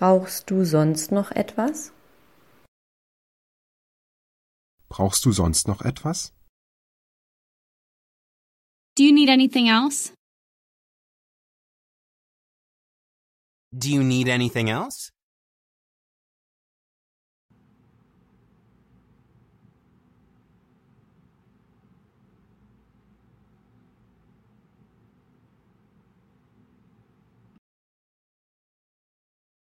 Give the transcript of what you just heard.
Brauchst du sonst noch etwas? Brauchst du sonst noch etwas? Do you need anything else? Do you need anything else?